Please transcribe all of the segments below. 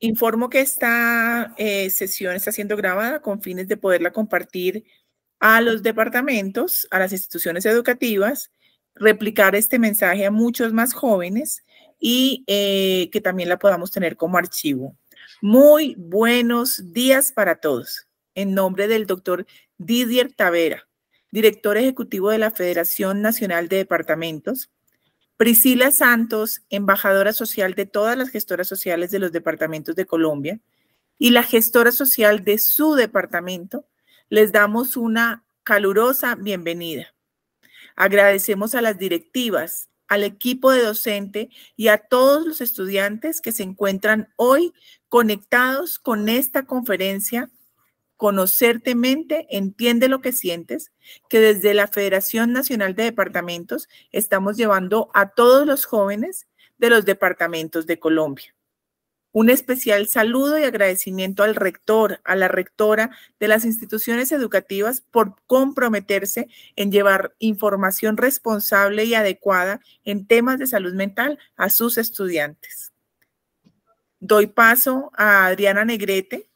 Informo que esta eh, sesión está siendo grabada con fines de poderla compartir a los departamentos, a las instituciones educativas, replicar este mensaje a muchos más jóvenes y eh, que también la podamos tener como archivo. Muy buenos días para todos. En nombre del doctor Didier Tavera, director ejecutivo de la Federación Nacional de Departamentos, Priscila Santos, embajadora social de todas las gestoras sociales de los departamentos de Colombia y la gestora social de su departamento, les damos una calurosa bienvenida. Agradecemos a las directivas, al equipo de docente y a todos los estudiantes que se encuentran hoy conectados con esta conferencia conocerte mente, entiende lo que sientes, que desde la Federación Nacional de Departamentos estamos llevando a todos los jóvenes de los departamentos de Colombia. Un especial saludo y agradecimiento al rector, a la rectora de las instituciones educativas por comprometerse en llevar información responsable y adecuada en temas de salud mental a sus estudiantes. Doy paso a Adriana Negrete,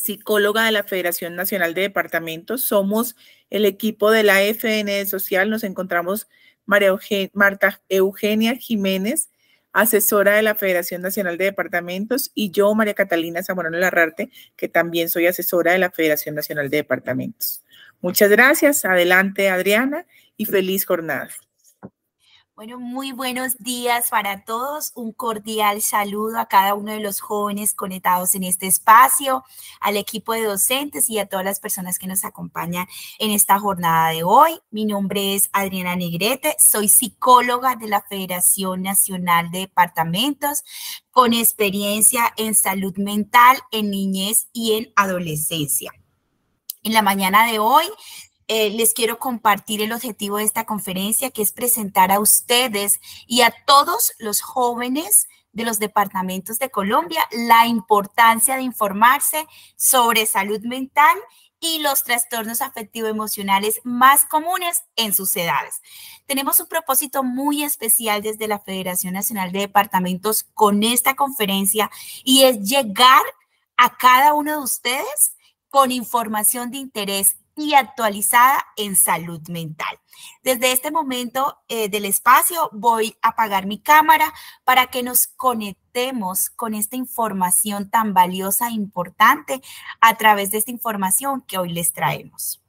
psicóloga de la Federación Nacional de Departamentos. Somos el equipo de la FN Social. Nos encontramos María Marta Eugenia Jiménez, asesora de la Federación Nacional de Departamentos, y yo, María Catalina Zamorano Larrarte, que también soy asesora de la Federación Nacional de Departamentos. Muchas gracias. Adelante, Adriana, y feliz jornada. Bueno, muy buenos días para todos. Un cordial saludo a cada uno de los jóvenes conectados en este espacio, al equipo de docentes y a todas las personas que nos acompañan en esta jornada de hoy. Mi nombre es Adriana Negrete, soy psicóloga de la Federación Nacional de Departamentos con experiencia en salud mental, en niñez y en adolescencia. En la mañana de hoy eh, les quiero compartir el objetivo de esta conferencia, que es presentar a ustedes y a todos los jóvenes de los departamentos de Colombia la importancia de informarse sobre salud mental y los trastornos afectivo-emocionales más comunes en sus edades. Tenemos un propósito muy especial desde la Federación Nacional de Departamentos con esta conferencia y es llegar a cada uno de ustedes con información de interés y actualizada en salud mental. Desde este momento eh, del espacio voy a apagar mi cámara para que nos conectemos con esta información tan valiosa e importante a través de esta información que hoy les traemos.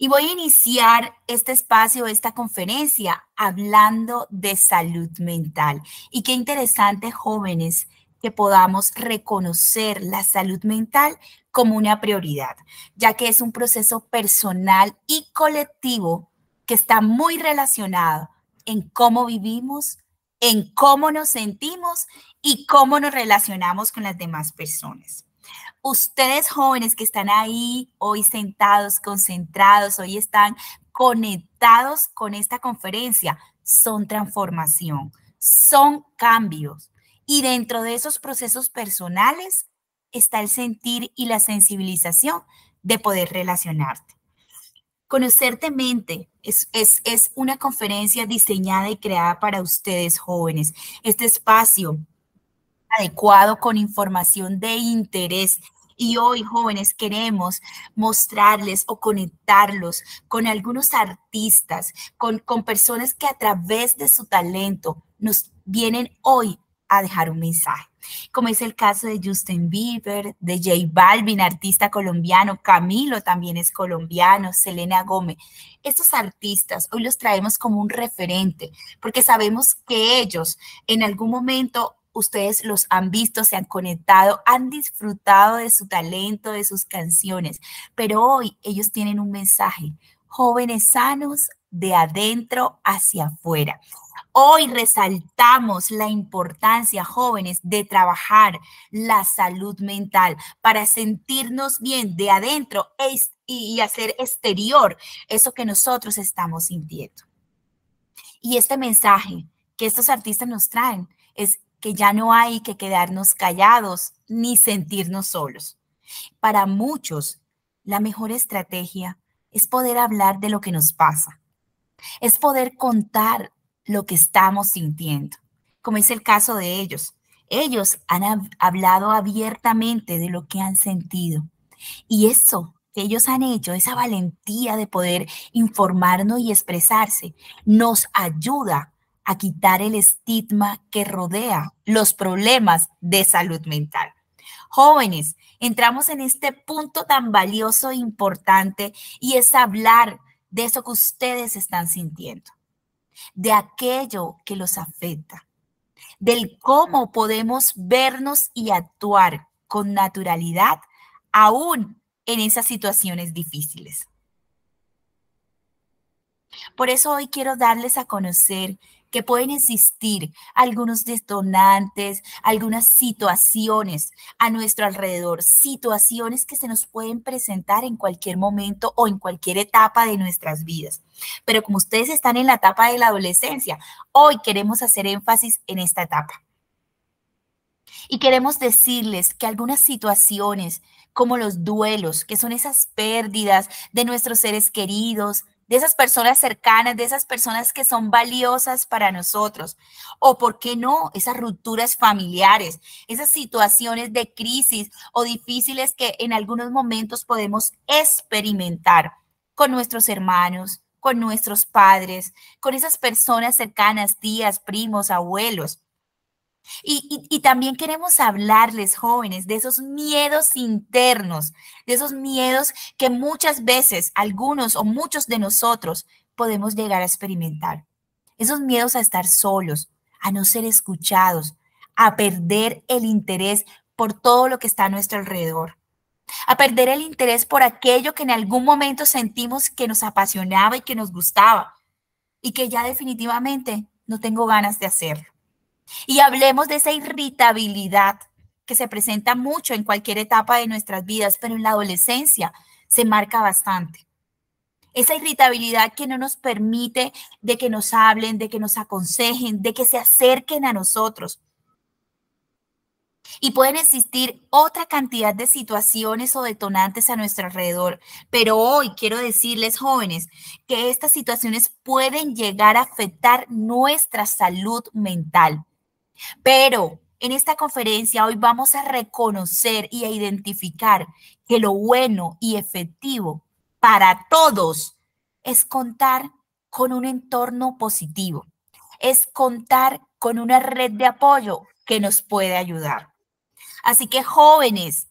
Y voy a iniciar este espacio, esta conferencia, hablando de salud mental. Y qué interesante, jóvenes, que podamos reconocer la salud mental como una prioridad, ya que es un proceso personal y colectivo que está muy relacionado en cómo vivimos, en cómo nos sentimos y cómo nos relacionamos con las demás personas. Ustedes jóvenes que están ahí hoy sentados, concentrados, hoy están conectados con esta conferencia, son transformación, son cambios y dentro de esos procesos personales está el sentir y la sensibilización de poder relacionarte. Conocerte mente es, una conferencia diseñada y creada para ustedes jóvenes. Este espacio adecuado con información de interés. Y hoy, jóvenes, queremos mostrarles o conectarlos con algunos artistas, con, con personas que a través de su talento nos vienen hoy a dejar un mensaje, como es el caso de Justin Bieber, de J Balvin, artista colombiano, Camilo también es colombiano, Selena Gómez. Estos artistas hoy los traemos como un referente, porque sabemos que ellos en algún momento ustedes los han visto, se han conectado, han disfrutado de su talento, de sus canciones, pero hoy ellos tienen un mensaje. Jóvenes sanos, de adentro hacia afuera. Hoy resaltamos la importancia, jóvenes, de trabajar la salud mental para sentirnos bien de adentro y hacer exterior eso que nosotros estamos sintiendo. Y este mensaje que estos artistas nos traen es que ya no hay que quedarnos callados ni sentirnos solos. Para muchos, la mejor estrategia es poder hablar de lo que nos pasa, es poder contar lo que estamos sintiendo, como es el caso de ellos. Ellos han hablado abiertamente de lo que han sentido. Y eso que ellos han hecho, esa valentía de poder informarnos y expresarse, nos ayuda a quitar el estigma que rodea los problemas de salud mental. Jóvenes, entramos en este punto tan valioso e importante y es hablar de eso que ustedes están sintiendo, de aquello que los afecta, del cómo podemos vernos y actuar con naturalidad aún en esas situaciones difíciles. Por eso hoy quiero darles a conocer que pueden existir algunos detonantes, algunas situaciones a nuestro alrededor, situaciones que se nos pueden presentar en cualquier momento o en cualquier etapa de nuestras vidas. Pero como ustedes están en la etapa de la adolescencia, hoy queremos hacer énfasis en esta etapa. Y queremos decirles que algunas situaciones como los duelos, que son esas pérdidas de nuestros seres queridos, de esas personas cercanas, de esas personas que son valiosas para nosotros. O, ¿por qué no? Esas rupturas familiares, esas situaciones de crisis o difíciles que en algunos momentos podemos experimentar con nuestros hermanos, con nuestros padres, con esas personas cercanas, tías, primos, abuelos. Y, también queremos hablarles, jóvenes, de esos miedos internos, de esos miedos que muchas veces algunos o muchos de nosotros podemos llegar a experimentar. Esos miedos a estar solos, a no ser escuchados, a perder el interés por todo lo que está a nuestro alrededor, a perder el interés por aquello que en algún momento sentimos que nos apasionaba y que nos gustaba y que ya definitivamente no tengo ganas de hacerlo. Y hablemos de esa irritabilidad que se presenta mucho en cualquier etapa de nuestras vidas, pero en la adolescencia se marca bastante. Esa irritabilidad que no nos permite de que nos hablen, de que nos aconsejen, de que se acerquen a nosotros. Y pueden existir otra cantidad de situaciones o detonantes a nuestro alrededor. Pero hoy quiero decirles, jóvenes, que estas situaciones pueden llegar a afectar nuestra salud mental. Pero en esta conferencia hoy vamos a reconocer y a identificar que lo bueno y efectivo para todos es contar con un entorno positivo, es contar con una red de apoyo que nos puede ayudar. Así que jóvenes,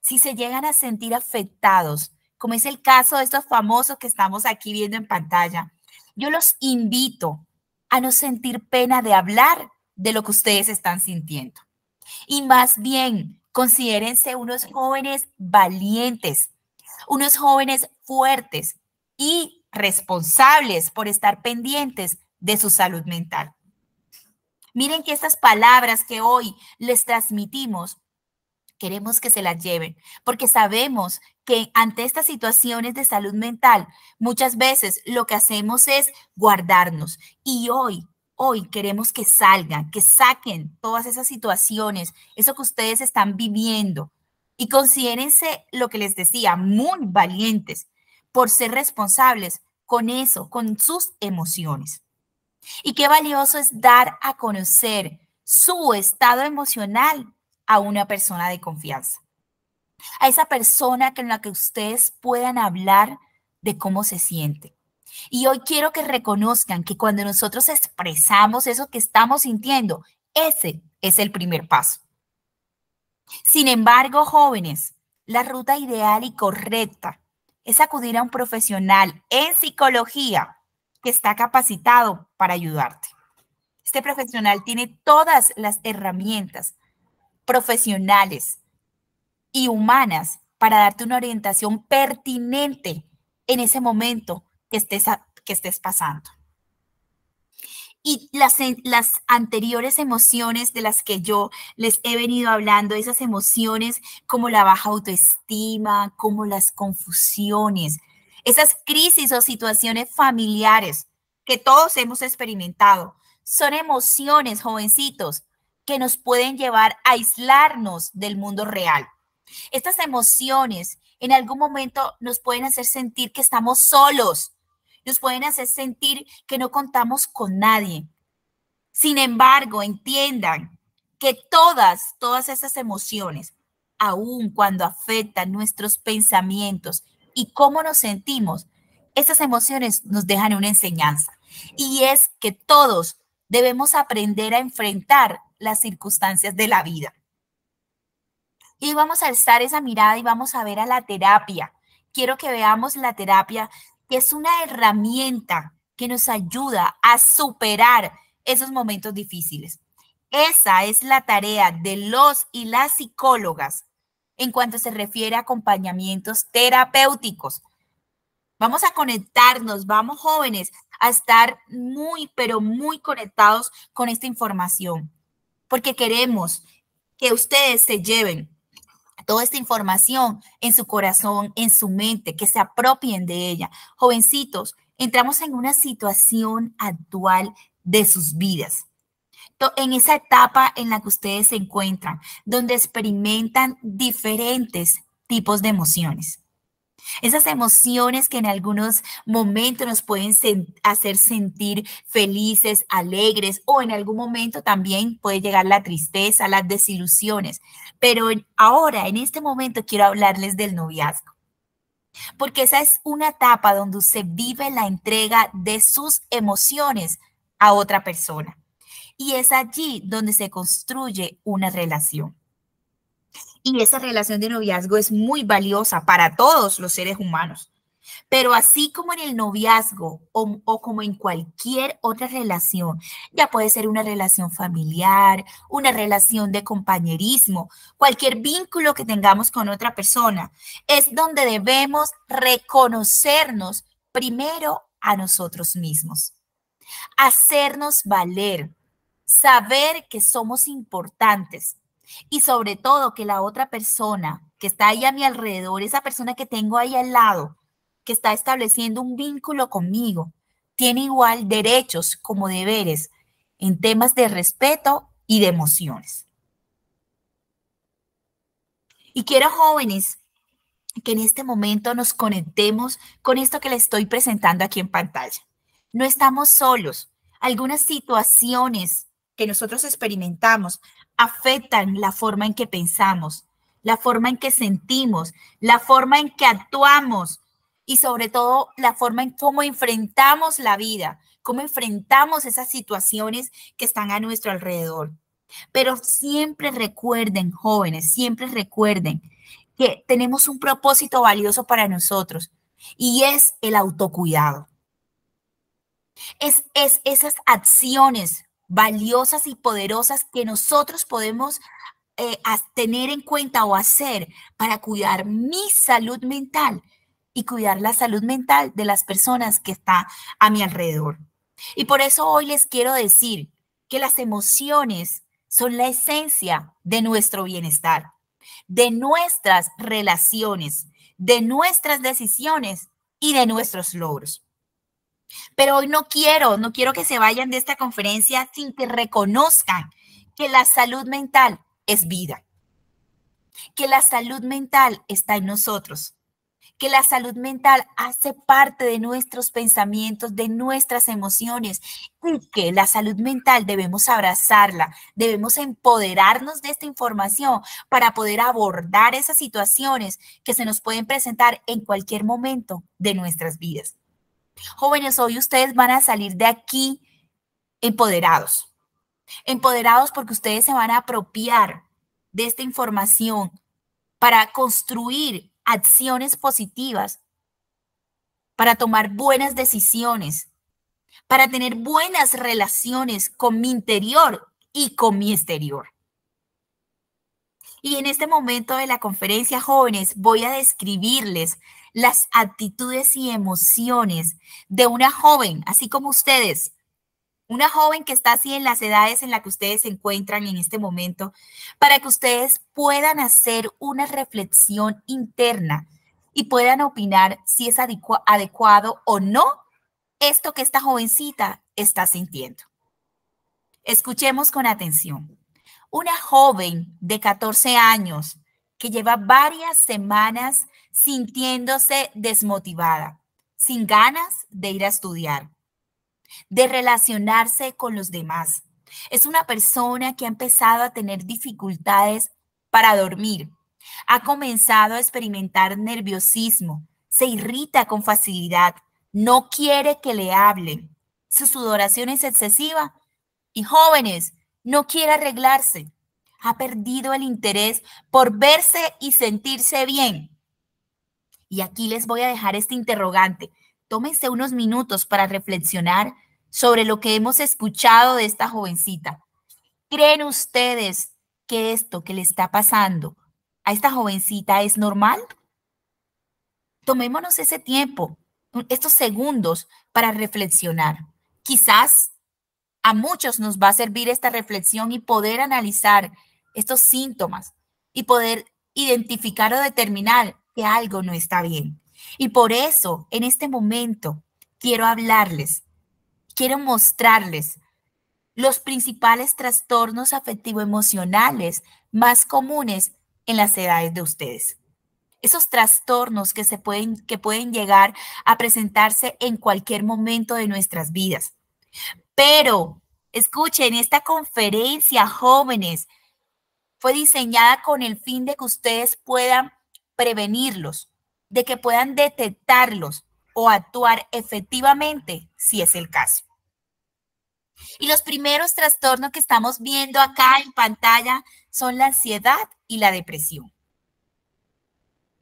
si se llegan a sentir afectados, como es el caso de estos famosos que estamos aquí viendo en pantalla, yo los invito a no sentir pena de hablar de lo que ustedes están sintiendo. Y más bien, considérense unos jóvenes valientes, unos jóvenes fuertes y responsables por estar pendientes de su salud mental. Miren que estas palabras que hoy les transmitimos, queremos que se las lleven, porque sabemos que ante estas situaciones de salud mental, muchas veces lo que hacemos es guardarnos. Y hoy Hoy queremos que salgan, que saquen todas esas situaciones, eso que ustedes están viviendo. Y considérense lo que les decía, muy valientes por ser responsables con eso, con sus emociones. Y qué valioso es dar a conocer su estado emocional a una persona de confianza. A esa persona con la que ustedes puedan hablar de cómo se siente, y hoy quiero que reconozcan que cuando nosotros expresamos eso que estamos sintiendo, ese es el primer paso. Sin embargo, jóvenes, la ruta ideal y correcta es acudir a un profesional en psicología que está capacitado para ayudarte. Este profesional tiene todas las herramientas profesionales y humanas para darte una orientación pertinente en ese momento que estés, que estés pasando. Y las, las anteriores emociones de las que yo les he venido hablando, esas emociones como la baja autoestima, como las confusiones, esas crisis o situaciones familiares que todos hemos experimentado, son emociones, jovencitos, que nos pueden llevar a aislarnos del mundo real. Estas emociones en algún momento nos pueden hacer sentir que estamos solos, nos pueden hacer sentir que no contamos con nadie. Sin embargo, entiendan que todas, todas esas emociones, aun cuando afectan nuestros pensamientos y cómo nos sentimos, esas emociones nos dejan una enseñanza. Y es que todos debemos aprender a enfrentar las circunstancias de la vida. Y vamos a alzar esa mirada y vamos a ver a la terapia. Quiero que veamos la terapia que es una herramienta que nos ayuda a superar esos momentos difíciles. Esa es la tarea de los y las psicólogas en cuanto se refiere a acompañamientos terapéuticos. Vamos a conectarnos, vamos jóvenes, a estar muy, pero muy conectados con esta información, porque queremos que ustedes se lleven toda esta información en su corazón, en su mente, que se apropien de ella. Jovencitos, entramos en una situación actual de sus vidas. En esa etapa en la que ustedes se encuentran, donde experimentan diferentes tipos de emociones. Esas emociones que en algunos momentos nos pueden hacer sentir felices, alegres o en algún momento también puede llegar la tristeza, las desilusiones. Pero ahora, en este momento, quiero hablarles del noviazgo. Porque esa es una etapa donde se vive la entrega de sus emociones a otra persona. Y es allí donde se construye una relación. Y esa relación de noviazgo es muy valiosa para todos los seres humanos. Pero así como en el noviazgo o, como en cualquier otra relación, ya puede ser una relación familiar, una relación de compañerismo, cualquier vínculo que tengamos con otra persona, es donde debemos reconocernos primero a nosotros mismos, hacernos valer, saber que somos importantes y sobre todo que la otra persona que está ahí a mi alrededor, esa persona que tengo ahí al lado, que está estableciendo un vínculo conmigo, tiene igual derechos como deberes en temas de respeto y de emociones. Y quiero jóvenes que en este momento nos conectemos con esto que les estoy presentando aquí en pantalla. No estamos solos. Algunas situaciones que nosotros experimentamos, afectan la forma en que pensamos, la forma en que sentimos, la forma en que actuamos y sobre todo la forma en cómo enfrentamos la vida, cómo enfrentamos esas situaciones que están a nuestro alrededor. Pero siempre recuerden, jóvenes, siempre recuerden que tenemos un propósito valioso para nosotros y es el autocuidado. Es, es esas acciones valiosas y poderosas que nosotros podemos eh, tener en cuenta o hacer para cuidar mi salud mental y cuidar la salud mental de las personas que están a mi alrededor. Y por eso hoy les quiero decir que las emociones son la esencia de nuestro bienestar, de nuestras relaciones, de nuestras decisiones y de nuestros logros. Pero hoy no quiero, no quiero que se vayan de esta conferencia sin que reconozcan que la salud mental es vida, que la salud mental está en nosotros, que la salud mental hace parte de nuestros pensamientos, de nuestras emociones y que la salud mental debemos abrazarla, debemos empoderarnos de esta información para poder abordar esas situaciones que se nos pueden presentar en cualquier momento de nuestras vidas. Jóvenes, hoy ustedes van a salir de aquí empoderados. Empoderados porque ustedes se van a apropiar de esta información para construir acciones positivas, para tomar buenas decisiones, para tener buenas relaciones con mi interior y con mi exterior. Y en este momento de la conferencia, jóvenes, voy a describirles las actitudes y emociones de una joven, así como ustedes, una joven que está así en las edades en las que ustedes se encuentran en este momento, para que ustedes puedan hacer una reflexión interna y puedan opinar si es adecuado o no esto que esta jovencita está sintiendo. Escuchemos con atención. Una joven de 14 años que lleva varias semanas sintiéndose desmotivada, sin ganas de ir a estudiar, de relacionarse con los demás. Es una persona que ha empezado a tener dificultades para dormir, ha comenzado a experimentar nerviosismo, se irrita con facilidad, no quiere que le hablen, su sudoración es excesiva y jóvenes, no quiere arreglarse, ha perdido el interés por verse y sentirse bien y aquí les voy a dejar este interrogante. Tómense unos minutos para reflexionar sobre lo que hemos escuchado de esta jovencita. ¿Creen ustedes que esto que le está pasando a esta jovencita es normal? Tomémonos ese tiempo, estos segundos para reflexionar. Quizás a muchos nos va a servir esta reflexión y poder analizar estos síntomas y poder identificar o determinar que algo no está bien. Y por eso, en este momento, quiero hablarles, quiero mostrarles los principales trastornos afectivo-emocionales más comunes en las edades de ustedes. Esos trastornos que, se pueden, que pueden llegar a presentarse en cualquier momento de nuestras vidas. Pero, escuchen, esta conferencia, jóvenes, fue diseñada con el fin de que ustedes puedan prevenirlos, de que puedan detectarlos o actuar efectivamente si es el caso. Y los primeros trastornos que estamos viendo acá en pantalla son la ansiedad y la depresión,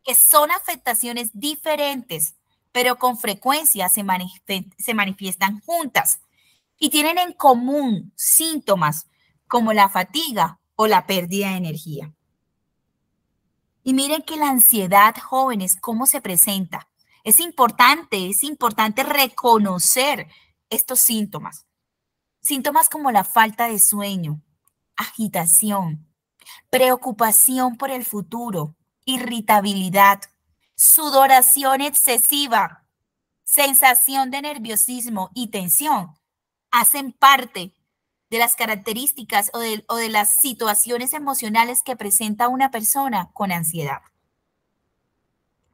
que son afectaciones diferentes, pero con frecuencia se, manifiestan juntas y tienen en común síntomas como la fatiga o la pérdida de energía. Y miren que la ansiedad, jóvenes, cómo se presenta. Es importante, es importante reconocer estos síntomas. Síntomas como la falta de sueño, agitación, preocupación por el futuro, irritabilidad, sudoración excesiva, sensación de nerviosismo y tensión hacen parte de las características o de, las situaciones emocionales que presenta una persona con ansiedad.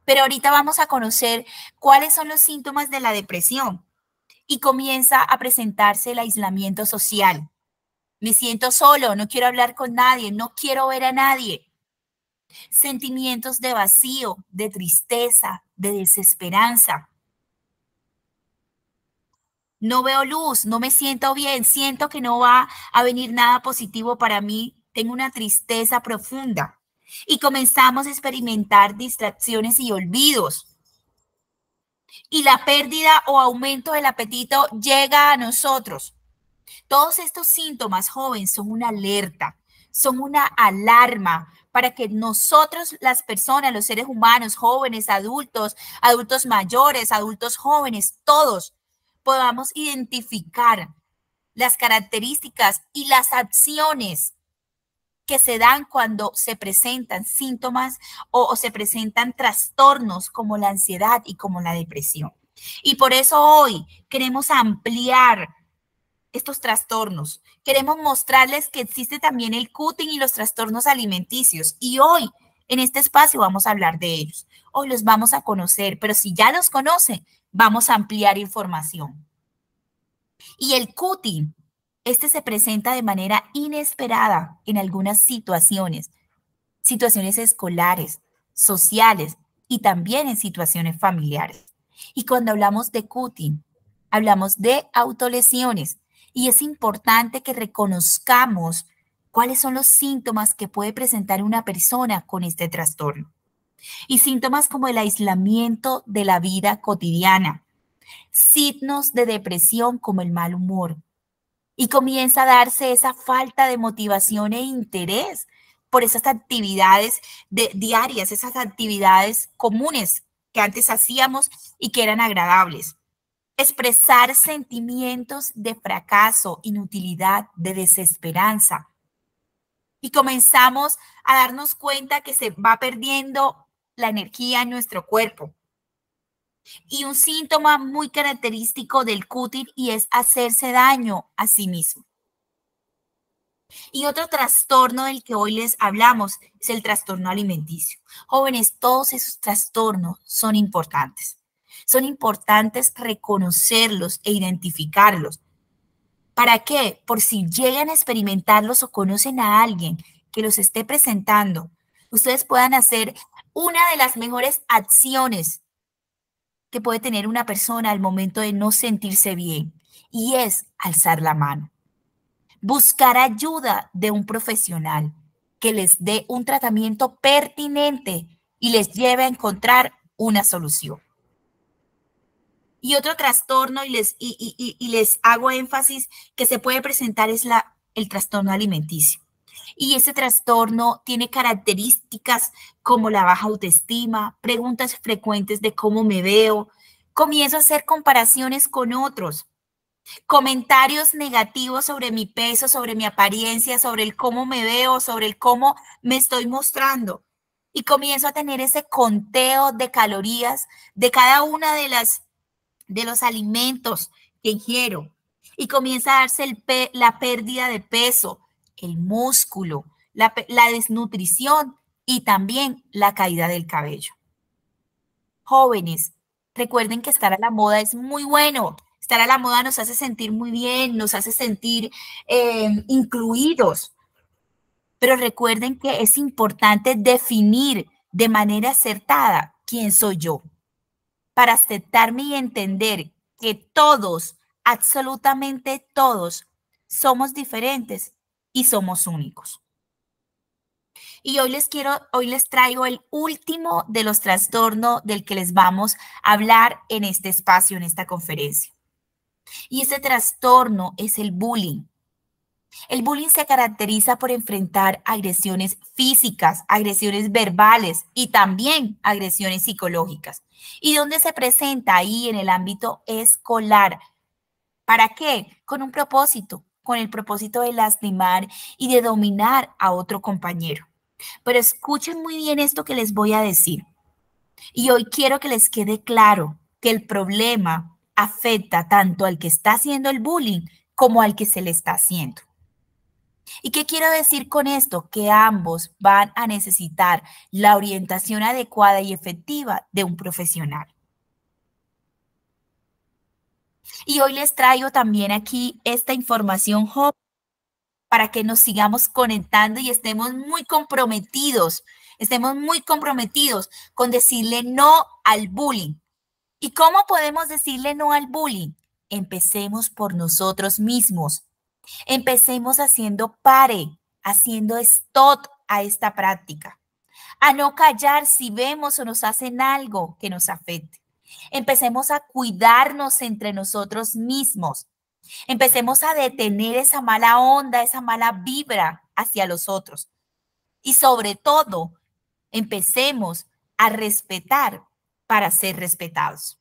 Pero ahorita vamos a conocer cuáles son los síntomas de la depresión y comienza a presentarse el aislamiento social. Me siento solo, no quiero hablar con nadie, no quiero ver a nadie. Sentimientos de vacío, de tristeza, de desesperanza no veo luz, no me siento bien, siento que no va a venir nada positivo para mí, tengo una tristeza profunda. Y comenzamos a experimentar distracciones y olvidos. Y la pérdida o aumento del apetito llega a nosotros. Todos estos síntomas, jóvenes, son una alerta, son una alarma para que nosotros, las personas, los seres humanos, jóvenes, adultos, adultos mayores, adultos jóvenes, todos podamos identificar las características y las acciones que se dan cuando se presentan síntomas o, se presentan trastornos como la ansiedad y como la depresión. Y por eso hoy queremos ampliar estos trastornos. Queremos mostrarles que existe también el cutting y los trastornos alimenticios. Y hoy en este espacio vamos a hablar de ellos. Hoy los vamos a conocer, pero si ya los conocen, vamos a ampliar información. Y el cutting, este se presenta de manera inesperada en algunas situaciones, situaciones escolares, sociales y también en situaciones familiares. Y cuando hablamos de cutting, hablamos de autolesiones y es importante que reconozcamos cuáles son los síntomas que puede presentar una persona con este trastorno y síntomas como el aislamiento de la vida cotidiana, signos de depresión como el mal humor. Y comienza a darse esa falta de motivación e interés por esas actividades diarias, esas actividades comunes que antes hacíamos y que eran agradables. Expresar sentimientos de fracaso, inutilidad, de desesperanza. Y comenzamos a darnos cuenta que se va perdiendo la energía en nuestro cuerpo. Y un síntoma muy característico del cútil y es hacerse daño a sí mismo. Y otro trastorno del que hoy les hablamos es el trastorno alimenticio. Jóvenes, todos esos trastornos son importantes. Son importantes reconocerlos e identificarlos. ¿Para qué? Por si llegan a experimentarlos o conocen a alguien que los esté presentando, ustedes puedan hacer una de las mejores acciones que puede tener una persona al momento de no sentirse bien y es alzar la mano. Buscar ayuda de un profesional que les dé un tratamiento pertinente y les lleve a encontrar una solución. Y otro trastorno, y les, y les hago énfasis, que se puede presentar es la, el trastorno alimenticio. Y ese trastorno tiene características como la baja autoestima, preguntas frecuentes de cómo me veo, comienzo a hacer comparaciones con otros, comentarios negativos sobre mi peso, sobre mi apariencia, sobre el cómo me veo, sobre el cómo me estoy mostrando. Y comienzo a tener ese conteo de calorías de cada una de las de los alimentos que ingiero. Y comienza a darse la pérdida de peso, el músculo, la, desnutrición y también la caída del cabello. Jóvenes, recuerden que estar a la moda es muy bueno. Estar a la moda nos hace sentir muy bien, nos hace sentir em, incluidos. Pero recuerden que es importante definir de manera acertada quién soy yo. Para aceptarme y entender que todos, absolutamente todos, somos diferentes y somos únicos. Y hoy les quiero, hoy les traigo el último de los trastornos del que les vamos a hablar en este espacio, en esta conferencia. Y ese trastorno es el bullying. El bullying se caracteriza por enfrentar agresiones físicas, agresiones verbales y también agresiones psicológicas. ¿Y dónde se presenta ahí en el ámbito escolar? ¿Para qué? Con un propósito, con el propósito de lastimar y de dominar a otro compañero. Pero escuchen muy bien esto que les voy a decir. Y hoy quiero que les quede claro que el problema afecta tanto al que está haciendo el bullying como al que se le está haciendo. ¿Y qué quiero decir con esto? Que ambos van a necesitar la orientación adecuada y efectiva de un profesional. Y hoy les traigo también aquí esta información para que nos sigamos conectando y estemos muy comprometidos, estemos muy comprometidos con decirle no al bullying. ¿Y cómo podemos decirle no al bullying? Empecemos por nosotros mismos. Empecemos haciendo pare, haciendo stop a esta práctica. A no callar si vemos o nos hacen algo que nos afecte. Empecemos a cuidarnos entre nosotros mismos. Empecemos a detener esa mala onda, esa mala vibra hacia los otros. Y sobre todo, empecemos a respetar para ser respetados.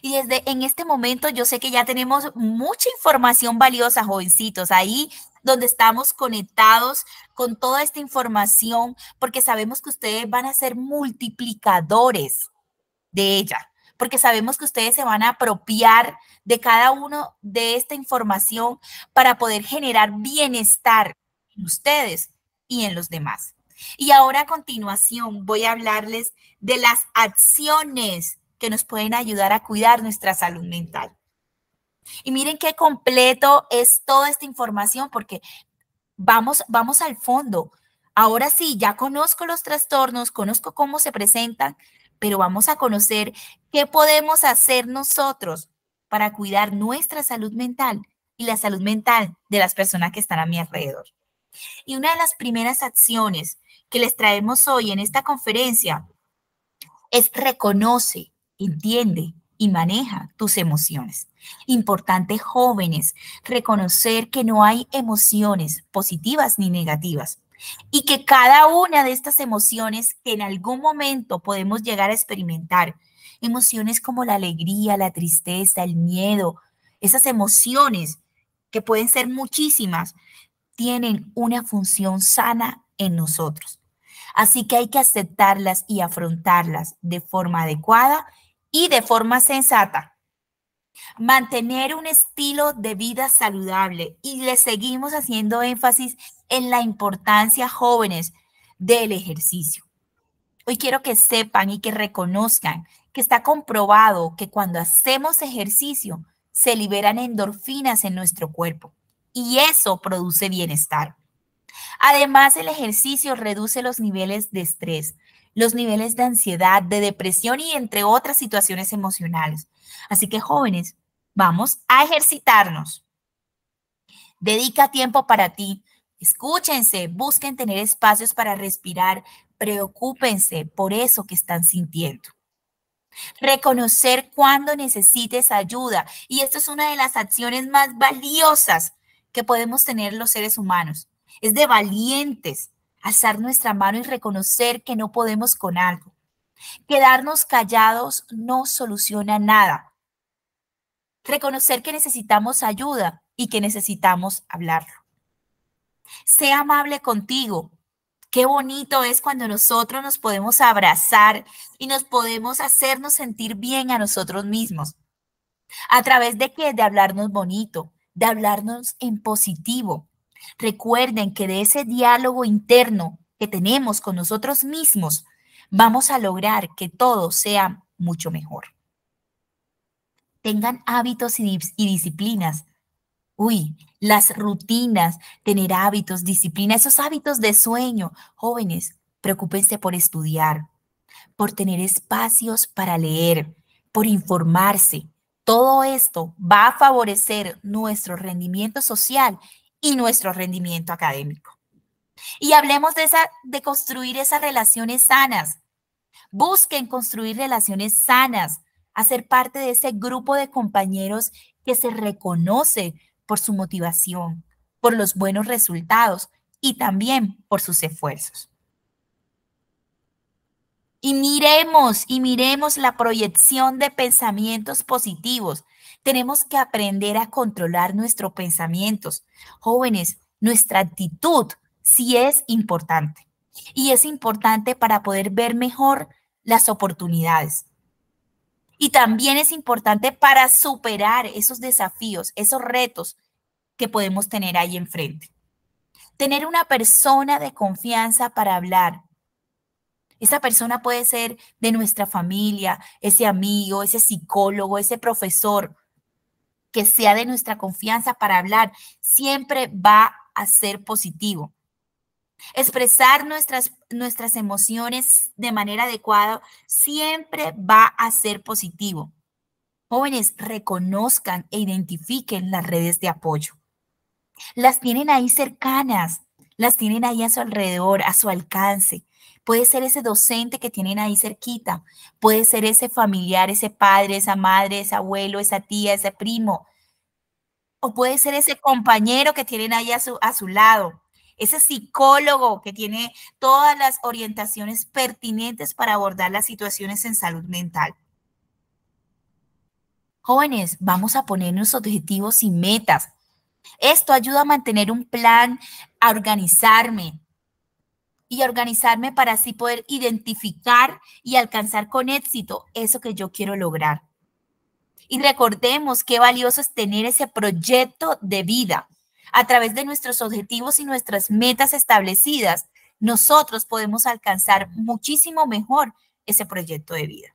Y desde en este momento yo sé que ya tenemos mucha información valiosa, jovencitos. Ahí donde estamos conectados con toda esta información, porque sabemos que ustedes van a ser multiplicadores de ella, porque sabemos que ustedes se van a apropiar de cada uno de esta información para poder generar bienestar en ustedes y en los demás. Y ahora a continuación voy a hablarles de las acciones que nos pueden ayudar a cuidar nuestra salud mental. Y miren qué completo es toda esta información porque vamos, vamos al fondo. Ahora sí, ya conozco los trastornos, conozco cómo se presentan, pero vamos a conocer qué podemos hacer nosotros para cuidar nuestra salud mental y la salud mental de las personas que están a mi alrededor. Y una de las primeras acciones que les traemos hoy en esta conferencia es reconoce, entiende maneja tus emociones. Importante, jóvenes, reconocer que no hay emociones positivas ni negativas y que cada una de estas emociones que en algún momento podemos llegar a experimentar, emociones como la alegría, la tristeza, el miedo, esas emociones que pueden ser muchísimas, tienen una función sana en nosotros. Así que hay que aceptarlas y afrontarlas de forma adecuada y de forma sensata. Mantener un estilo de vida saludable y le seguimos haciendo énfasis en la importancia, jóvenes, del ejercicio. Hoy quiero que sepan y que reconozcan que está comprobado que cuando hacemos ejercicio se liberan endorfinas en nuestro cuerpo y eso produce bienestar. Además, el ejercicio reduce los niveles de estrés, los niveles de ansiedad, de depresión y entre otras situaciones emocionales. Así que jóvenes, vamos a ejercitarnos. Dedica tiempo para ti. Escúchense, busquen tener espacios para respirar, preocúpense por eso que están sintiendo. Reconocer cuando necesites ayuda. Y esto es una de las acciones más valiosas que podemos tener los seres humanos. Es de valientes alzar nuestra mano y reconocer que no podemos con algo. Quedarnos callados no soluciona nada. Reconocer que necesitamos ayuda y que necesitamos hablarlo. Sea amable contigo. Qué bonito es cuando nosotros nos podemos abrazar y nos podemos hacernos sentir bien a nosotros mismos. ¿A través de qué? De hablarnos bonito, de hablarnos en positivo, Recuerden que de ese diálogo interno que tenemos con nosotros mismos, vamos a lograr que todo sea mucho mejor. Tengan hábitos y, disciplinas. Uy, las rutinas, tener hábitos, disciplina, esos hábitos de sueño. Jóvenes, preocúpense por estudiar, por tener espacios para leer, por informarse. Todo esto va a favorecer nuestro rendimiento social y nuestro rendimiento académico. Y hablemos de, esa, de construir esas relaciones sanas. Busquen construir relaciones sanas, hacer parte de ese grupo de compañeros que se reconoce por su motivación, por los buenos resultados y también por sus esfuerzos. Y miremos, y miremos la proyección de pensamientos positivos tenemos que aprender a controlar nuestros pensamientos. Jóvenes, nuestra actitud sí es importante y es importante para poder ver mejor las oportunidades. Y también es importante para superar esos desafíos, esos retos que podemos tener ahí enfrente. Tener una persona de confianza para hablar. Esa persona puede ser de nuestra familia, ese amigo, ese psicólogo, ese profesor, que sea de nuestra confianza para hablar, siempre va a ser positivo. Expresar nuestras, nuestras emociones de manera adecuada siempre va a ser positivo. Jóvenes, reconozcan e identifiquen las redes de apoyo. Las tienen ahí cercanas, las tienen ahí a su alrededor, a su alcance puede ser ese docente que tienen ahí cerquita, puede ser ese familiar, ese padre, esa madre, ese abuelo, esa tía, ese primo, o puede ser ese compañero que tienen ahí a su, a su lado, ese psicólogo que tiene todas las orientaciones pertinentes para abordar las situaciones en salud mental. Jóvenes, vamos a ponernos objetivos y metas. Esto ayuda a mantener un plan, a organizarme, y organizarme para así poder identificar y alcanzar con éxito eso que yo quiero lograr. Y recordemos qué valioso es tener ese proyecto de vida. A través de nuestros objetivos y nuestras metas establecidas, nosotros podemos alcanzar muchísimo mejor ese proyecto de vida.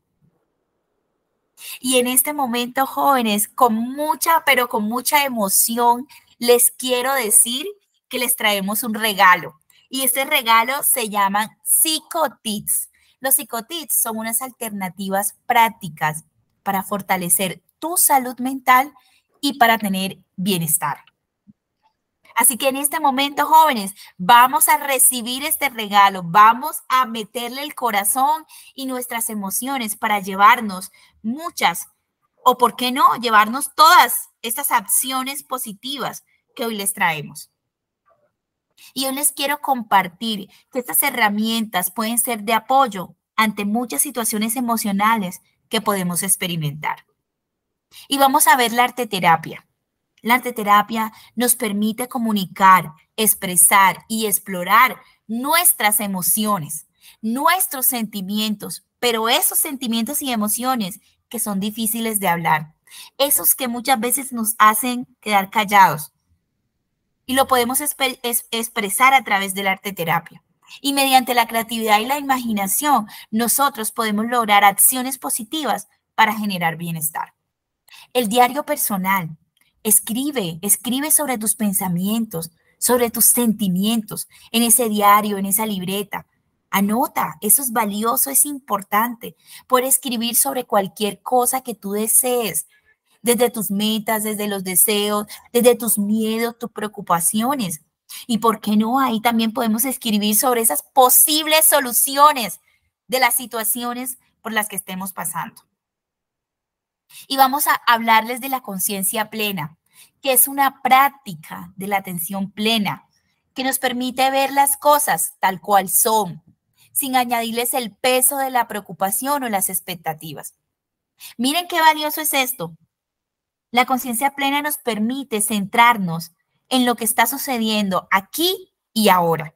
Y en este momento, jóvenes, con mucha, pero con mucha emoción, les quiero decir que les traemos un regalo. Y este regalo se llama psicotits. Los psicotits son unas alternativas prácticas para fortalecer tu salud mental y para tener bienestar. Así que en este momento, jóvenes, vamos a recibir este regalo, vamos a meterle el corazón y nuestras emociones para llevarnos muchas, o por qué no, llevarnos todas estas acciones positivas que hoy les traemos. Y yo les quiero compartir que estas herramientas pueden ser de apoyo ante muchas situaciones emocionales que podemos experimentar. Y vamos a ver la arteterapia. La arteterapia nos permite comunicar, expresar y explorar nuestras emociones, nuestros sentimientos, pero esos sentimientos y emociones que son difíciles de hablar, esos que muchas veces nos hacen quedar callados, y lo podemos expresar a través del arte terapia. Y mediante la creatividad y la imaginación, nosotros podemos lograr acciones positivas para generar bienestar. El diario personal. Escribe, escribe sobre tus pensamientos, sobre tus sentimientos, en ese diario, en esa libreta. Anota, eso es valioso, es importante. por escribir sobre cualquier cosa que tú desees, desde tus metas, desde los deseos, desde tus miedos, tus preocupaciones. Y por qué no, ahí también podemos escribir sobre esas posibles soluciones de las situaciones por las que estemos pasando. Y vamos a hablarles de la conciencia plena, que es una práctica de la atención plena, que nos permite ver las cosas tal cual son, sin añadirles el peso de la preocupación o las expectativas. Miren qué valioso es esto, la conciencia plena nos permite centrarnos en lo que está sucediendo aquí y ahora.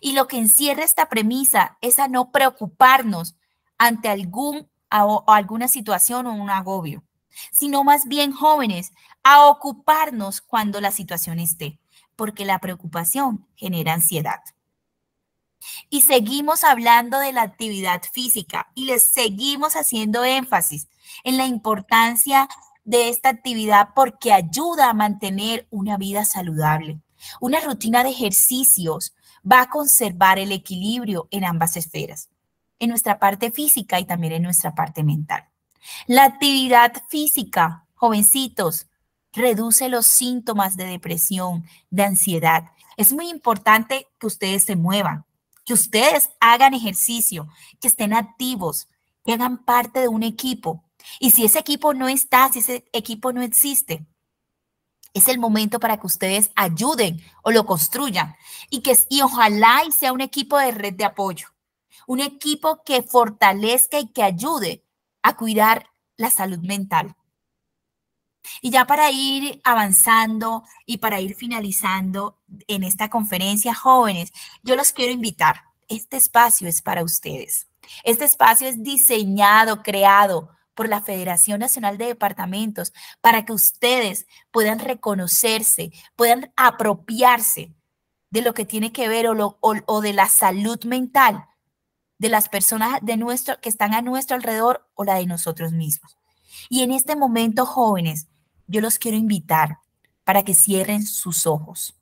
Y lo que encierra esta premisa es a no preocuparnos ante algún o alguna situación o un agobio, sino más bien jóvenes a ocuparnos cuando la situación esté, porque la preocupación genera ansiedad. Y seguimos hablando de la actividad física y les seguimos haciendo énfasis en la importancia de esta actividad porque ayuda a mantener una vida saludable. Una rutina de ejercicios va a conservar el equilibrio en ambas esferas, en nuestra parte física y también en nuestra parte mental. La actividad física, jovencitos, reduce los síntomas de depresión, de ansiedad. Es muy importante que ustedes se muevan, que ustedes hagan ejercicio, que estén activos, que hagan parte de un equipo, y si ese equipo no está, si ese equipo no existe, es el momento para que ustedes ayuden o lo construyan y que y ojalá y sea un equipo de red de apoyo, un equipo que fortalezca y que ayude a cuidar la salud mental. Y ya para ir avanzando y para ir finalizando en esta conferencia, jóvenes, yo los quiero invitar. Este espacio es para ustedes. Este espacio es diseñado, creado por la Federación Nacional de Departamentos, para que ustedes puedan reconocerse, puedan apropiarse de lo que tiene que ver o, de la salud mental de las personas de nuestro, que están a nuestro alrededor o la de nosotros mismos. Y en este momento, jóvenes, yo los quiero invitar para que cierren sus ojos,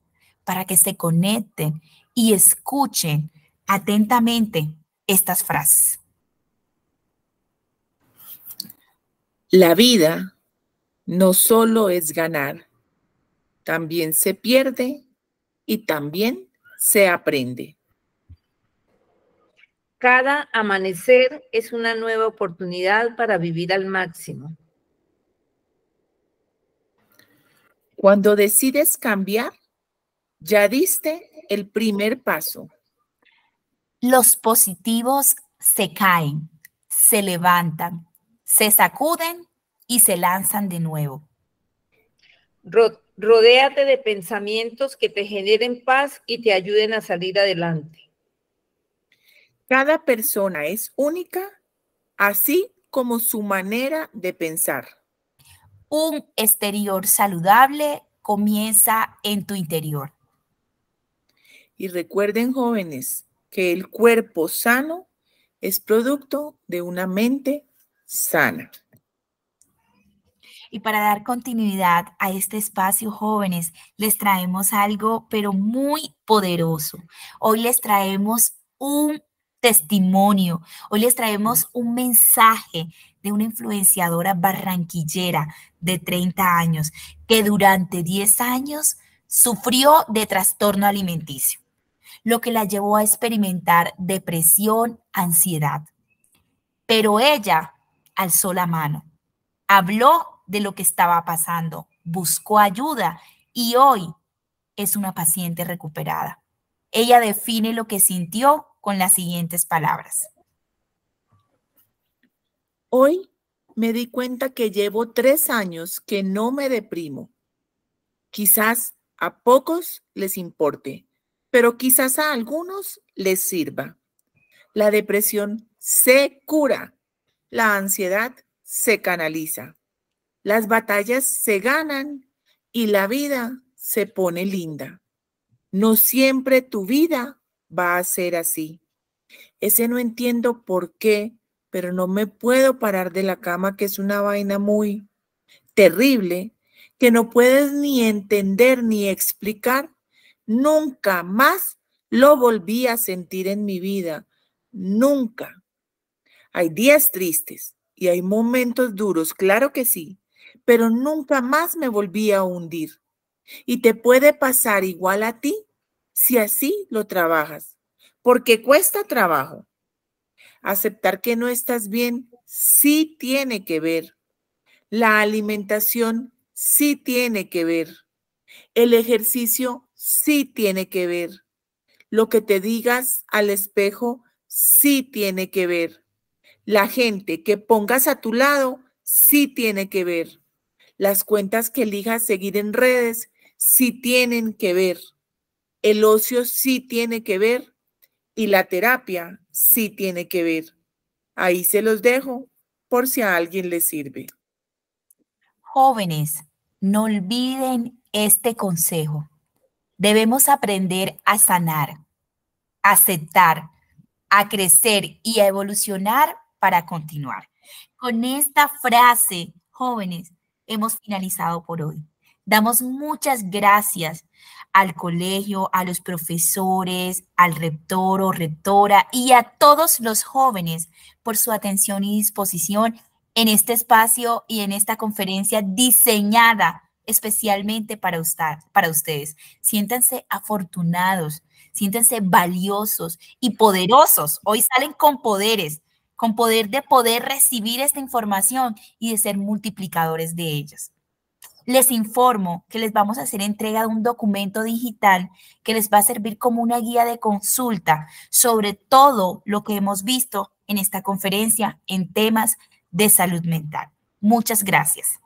para que se conecten y escuchen atentamente estas frases. La vida no solo es ganar, también se pierde y también se aprende. Cada amanecer es una nueva oportunidad para vivir al máximo. Cuando decides cambiar, ya diste el primer paso. Los positivos se caen, se levantan, se sacuden y se lanzan de nuevo. rodéate de pensamientos que te generen paz y te ayuden a salir adelante. Cada persona es única, así como su manera de pensar. Un exterior saludable comienza en tu interior. Y recuerden, jóvenes, que el cuerpo sano es producto de una mente sana. Y para dar continuidad a este espacio, jóvenes, les traemos algo, pero muy poderoso. Hoy les traemos un testimonio, hoy les traemos un mensaje de una influenciadora barranquillera de 30 años que durante 10 años sufrió de trastorno alimenticio, lo que la llevó a experimentar depresión, ansiedad. Pero ella alzó la mano, habló de lo que estaba pasando, buscó ayuda y hoy es una paciente recuperada. Ella define lo que sintió con las siguientes palabras. Hoy me di cuenta que llevo tres años que no me deprimo. Quizás a pocos les importe, pero quizás a algunos les sirva. La depresión se cura la ansiedad se canaliza, las batallas se ganan y la vida se pone linda. No siempre tu vida va a ser así. Ese no entiendo por qué, pero no me puedo parar de la cama, que es una vaina muy terrible, que no puedes ni entender ni explicar. Nunca más lo volví a sentir en mi vida. Nunca. Hay días tristes y hay momentos duros, claro que sí, pero nunca más me volví a hundir. Y te puede pasar igual a ti si así lo trabajas, porque cuesta trabajo. Aceptar que no estás bien sí tiene que ver. La alimentación sí tiene que ver. El ejercicio sí tiene que ver. Lo que te digas al espejo sí tiene que ver. La gente que pongas a tu lado sí tiene que ver. Las cuentas que elijas seguir en redes sí tienen que ver. El ocio sí tiene que ver y la terapia sí tiene que ver. Ahí se los dejo por si a alguien le sirve. Jóvenes, no olviden este consejo. Debemos aprender a sanar, aceptar, a crecer y a evolucionar para continuar. Con esta frase, jóvenes, hemos finalizado por hoy. Damos muchas gracias al colegio, a los profesores, al rector o rectora y a todos los jóvenes por su atención y disposición en este espacio y en esta conferencia diseñada especialmente para, usted, para ustedes. Siéntanse afortunados, siéntense valiosos y poderosos. Hoy salen con poderes con poder de poder recibir esta información y de ser multiplicadores de ellas. Les informo que les vamos a hacer entrega de un documento digital que les va a servir como una guía de consulta sobre todo lo que hemos visto en esta conferencia en temas de salud mental. Muchas gracias.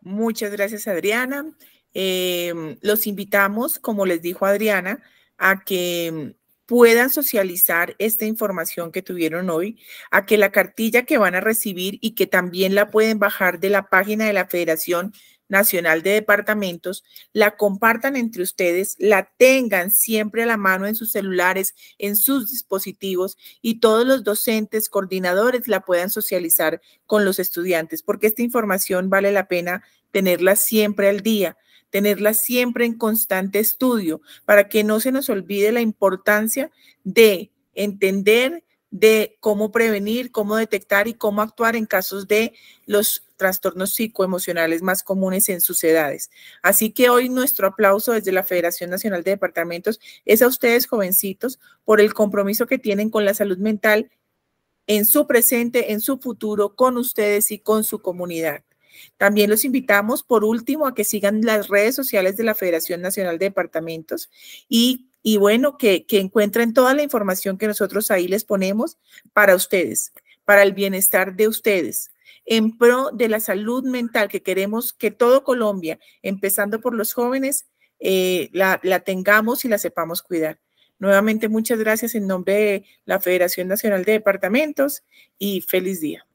Muchas gracias, Adriana. Eh, los invitamos, como les dijo Adriana, a que puedan socializar esta información que tuvieron hoy, a que la cartilla que van a recibir y que también la pueden bajar de la página de la Federación Nacional de Departamentos, la compartan entre ustedes, la tengan siempre a la mano en sus celulares, en sus dispositivos y todos los docentes, coordinadores la puedan socializar con los estudiantes, porque esta información vale la pena tenerla siempre al día tenerla siempre en constante estudio para que no se nos olvide la importancia de entender de cómo prevenir, cómo detectar y cómo actuar en casos de los trastornos psicoemocionales más comunes en sus edades. Así que hoy nuestro aplauso desde la Federación Nacional de Departamentos es a ustedes, jovencitos, por el compromiso que tienen con la salud mental en su presente, en su futuro, con ustedes y con su comunidad. También los invitamos, por último, a que sigan las redes sociales de la Federación Nacional de Departamentos y, bueno, que, encuentren toda la información que nosotros ahí les ponemos para ustedes, para el bienestar de ustedes en pro de la salud mental que queremos que todo Colombia, empezando por los jóvenes, eh, la tengamos y la sepamos cuidar. Nuevamente, muchas gracias en nombre de la Federación Nacional de Departamentos y feliz día.